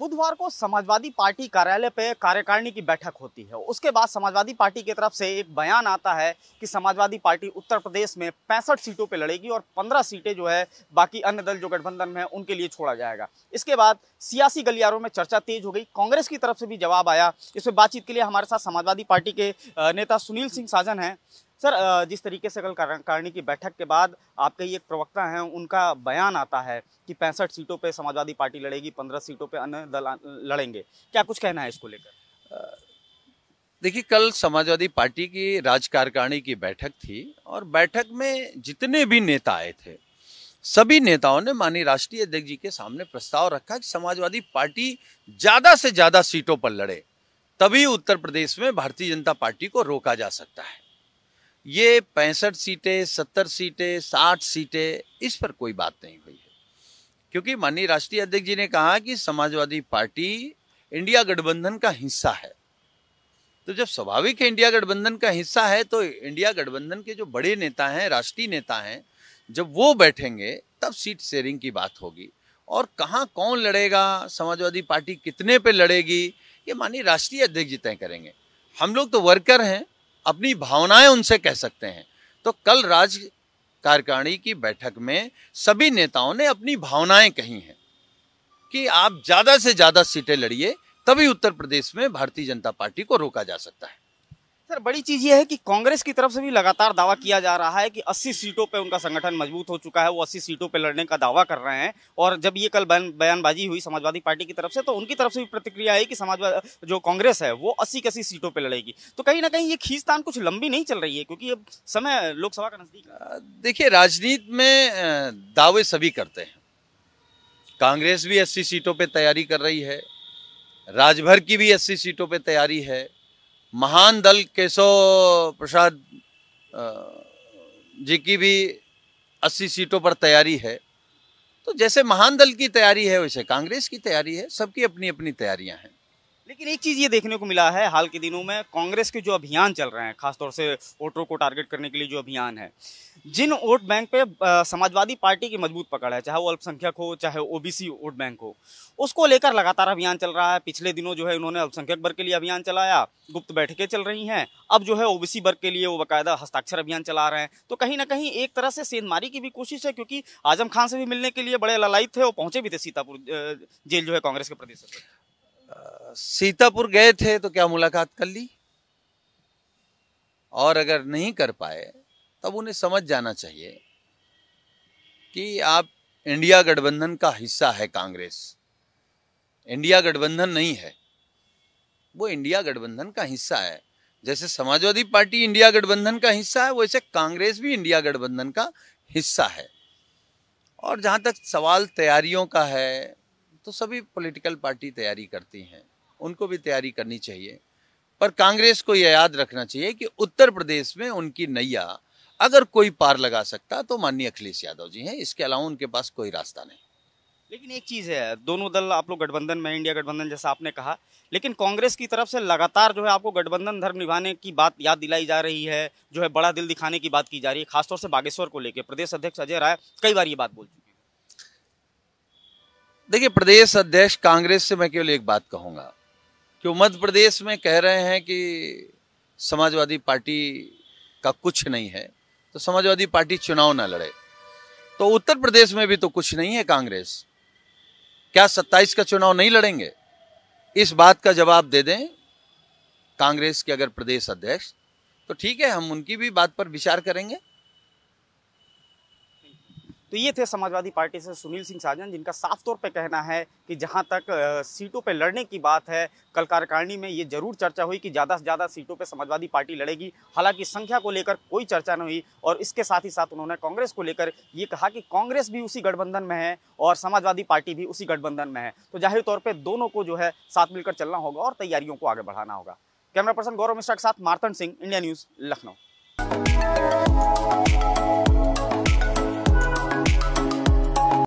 बुधवार को समाजवादी पार्टी कार्यालय पे कार्यकारिणी की बैठक होती है उसके बाद समाजवादी पार्टी की तरफ से एक बयान आता है कि समाजवादी पार्टी उत्तर प्रदेश में पैंसठ सीटों पे लड़ेगी और 15 सीटें जो है बाकी अन्य दल जो गठबंधन में है उनके लिए छोड़ा जाएगा इसके बाद सियासी गलियारों में चर्चा तेज हो गई कांग्रेस की तरफ से भी जवाब आया इसमें बातचीत के लिए हमारे साथ समाजवादी पार्टी के नेता सुनील सिंह साजन हैं सर जिस तरीके से कल करणी की बैठक के बाद आपके ये एक प्रवक्ता हैं उनका बयान आता है कि पैंसठ सीटों पर समाजवादी पार्टी लड़ेगी पंद्रह सीटों पर अन्य दल लड़ेंगे क्या कुछ कहना है इसको लेकर देखिए कल समाजवादी पार्टी की राजकारणी की बैठक थी और बैठक में जितने भी नेता आए थे सभी नेताओं ने माननीय राष्ट्रीय अध्यक्ष जी के सामने प्रस्ताव रखा कि समाजवादी पार्टी ज्यादा से ज्यादा सीटों पर लड़े तभी उत्तर प्रदेश में भारतीय जनता पार्टी को रोका जा सकता है ये पैंसठ सीटें सत्तर सीटें साठ सीटें इस पर कोई बात नहीं हुई है क्योंकि माननीय राष्ट्रीय अध्यक्ष जी ने कहा कि समाजवादी पार्टी इंडिया गठबंधन का हिस्सा है तो जब स्वाभाविक है इंडिया गठबंधन का हिस्सा है तो इंडिया गठबंधन के जो बड़े नेता हैं राष्ट्रीय नेता हैं जब वो बैठेंगे तब सीट शेयरिंग की बात होगी और कहाँ कौन लड़ेगा समाजवादी पार्टी कितने पे लड़ेगी ये माननीय राष्ट्रीय अध्यक्ष जी तय करेंगे हम लोग तो वर्कर हैं अपनी भावनाएं उनसे कह सकते हैं तो कल राज कार्यकारिणी की बैठक में सभी नेताओं ने अपनी भावनाएं कही हैं कि आप ज़्यादा से ज़्यादा सीटें लड़िए तभी उत्तर प्रदेश में भारतीय जनता पार्टी को रोका जा सकता है सर बड़ी चीज ये है कि कांग्रेस की तरफ से भी लगातार दावा किया जा रहा है कि 80 सीटों पे उनका संगठन मजबूत हो चुका है वो 80 सीटों पे लड़ने का दावा कर रहे हैं और जब ये कल बयानबाजी हुई समाजवादी पार्टी की तरफ से तो उनकी तरफ से भी प्रतिक्रिया आई कि समाजवाद जो कांग्रेस है वो अस्सी कसी सीटों पर लड़ेगी तो कहीं ना कहीं ये खींचतान कुछ लंबी नहीं चल रही है क्योंकि अब समय लोकसभा का नजदीक देखिए राजनीति में दावे सभी करते हैं कांग्रेस भी अस्सी सीटों पर तैयारी कर रही है राजभर की भी अस्सी सीटों पर तैयारी है महान दल केशव प्रसाद जी की भी 80 सीटों पर तैयारी है तो जैसे महान दल की तैयारी है वैसे कांग्रेस की तैयारी है सबकी अपनी अपनी तैयारियां हैं लेकिन एक चीज़ ये देखने को मिला है हाल के दिनों में कांग्रेस के जो अभियान चल रहे हैं खासतौर से वोटरों को टारगेट करने के लिए जो अभियान है जिन वोट बैंक पे समाजवादी पार्टी की मजबूत पकड़ है चाहे वो अल्पसंख्यक हो चाहे ओबीसी वोट बैंक हो उसको लेकर लगातार अभियान चल रहा है पिछले दिनों जो है उन्होंने अल्पसंख्यक वर्ग के लिए अभियान चलाया गुप्त बैठकें चल रही हैं अब जो है ओबीसी वर्ग के लिए वो बाकायदा हस्ताक्षर अभियान चला रहे हैं तो कहीं ना कहीं एक तरह से सेंधमारी की भी कोशिश है क्योंकि आजम खान से भी मिलने के लिए बड़े ललाई थे और पहुंचे भी थे सीतापुर जेल जो है कांग्रेस के प्रदेश सीतापुर गए थे तो क्या मुलाकात कर ली और अगर नहीं कर पाए तब उन्हें समझ जाना चाहिए कि आप इंडिया गठबंधन का हिस्सा है कांग्रेस इंडिया गठबंधन नहीं है वो इंडिया गठबंधन का हिस्सा है जैसे समाजवादी पार्टी इंडिया गठबंधन का हिस्सा है वैसे कांग्रेस भी इंडिया गठबंधन का हिस्सा है और जहां तक सवाल तैयारियों का है तो सभी पॉलिटिकल पार्टी तैयारी करती हैं उनको भी तैयारी करनी चाहिए पर कांग्रेस को यह याद रखना चाहिए कि उत्तर प्रदेश में उनकी नैया अगर कोई पार लगा सकता तो माननीय अखिलेश यादव जी हैं इसके अलावा उनके पास कोई रास्ता नहीं लेकिन एक चीज़ है दोनों दल आप लोग गठबंधन में इंडिया गठबंधन जैसा आपने कहा लेकिन कांग्रेस की तरफ से लगातार जो है आपको गठबंधन धर्म निभाने की बात याद दिलाई जा रही है जो है बड़ा दिल दिखाने की बात की जा रही है खासतौर से बागेश्वर को लेकर प्रदेश अध्यक्ष अजय राय कई बार ये बात बोल चुके हैं देखिए प्रदेश अध्यक्ष कांग्रेस से मैं केवल एक बात कहूँगा कि मध्य प्रदेश में कह रहे हैं कि समाजवादी पार्टी का कुछ नहीं है तो समाजवादी पार्टी चुनाव ना लड़े तो उत्तर प्रदेश में भी तो कुछ नहीं है कांग्रेस क्या 27 का चुनाव नहीं लड़ेंगे इस बात का जवाब दे दें कांग्रेस के अगर प्रदेश अध्यक्ष तो ठीक है हम उनकी भी बात पर विचार करेंगे तो ये थे समाजवादी पार्टी से सुनील सिंह साजन जिनका साफ तौर पर कहना है कि जहाँ तक सीटों पर लड़ने की बात है कल कार्यकारिणी में ये जरूर चर्चा हुई कि ज़्यादा से ज़्यादा सीटों पर समाजवादी पार्टी लड़ेगी हालांकि संख्या को लेकर कोई चर्चा नहीं हुई और इसके साथ ही साथ उन्होंने कांग्रेस को लेकर ये कहा कि कांग्रेस भी उसी गठबंधन में है और समाजवादी पार्टी भी उसी गठबंधन में है तो जाहिर तौर पर दोनों को जो है साथ मिलकर चलना होगा और तैयारियों को आगे बढ़ाना होगा कैमरा पर्सन गौरव मिश्रा के साथ मार्तन सिंह इंडिया न्यूज़ लखनऊ